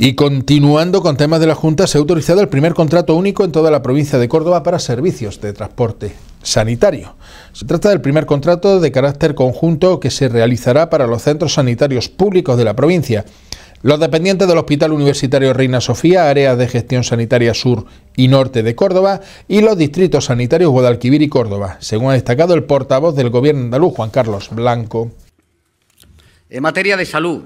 Y continuando con temas de la Junta, se ha autorizado el primer contrato único en toda la provincia de Córdoba para servicios de transporte sanitario. Se trata del primer contrato de carácter conjunto que se realizará para los centros sanitarios públicos de la provincia. Los dependientes del Hospital Universitario Reina Sofía, áreas de gestión sanitaria sur y norte de Córdoba y los distritos sanitarios Guadalquivir y Córdoba, según ha destacado el portavoz del Gobierno andaluz, Juan Carlos Blanco. En materia de salud,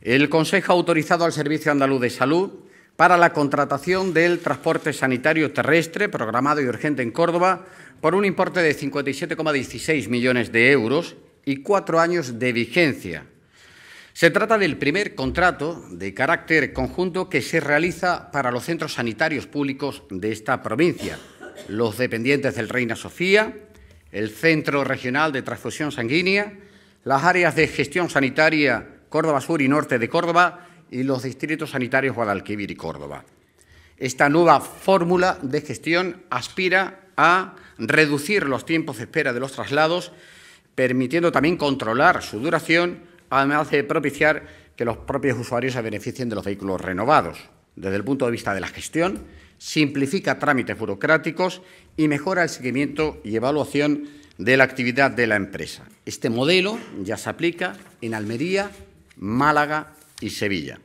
el Consejo ha autorizado al Servicio Andaluz de Salud para la contratación del transporte sanitario terrestre programado y urgente en Córdoba por un importe de 57,16 millones de euros y cuatro años de vigencia. Se trata del primer contrato de carácter conjunto que se realiza para los centros sanitarios públicos de esta provincia, los dependientes del Reina Sofía, el Centro Regional de Transfusión Sanguínea, las áreas de gestión sanitaria Córdoba Sur y Norte de Córdoba y los distritos sanitarios Guadalquivir y Córdoba. Esta nueva fórmula de gestión aspira a reducir los tiempos de espera de los traslados, permitiendo también controlar su duración, además de propiciar que los propios usuarios se beneficien de los vehículos renovados. Desde el punto de vista de la gestión, simplifica trámites burocráticos y mejora el seguimiento y evaluación de la actividad de la empresa. Este modelo ya se aplica en Almería, Málaga y Sevilla.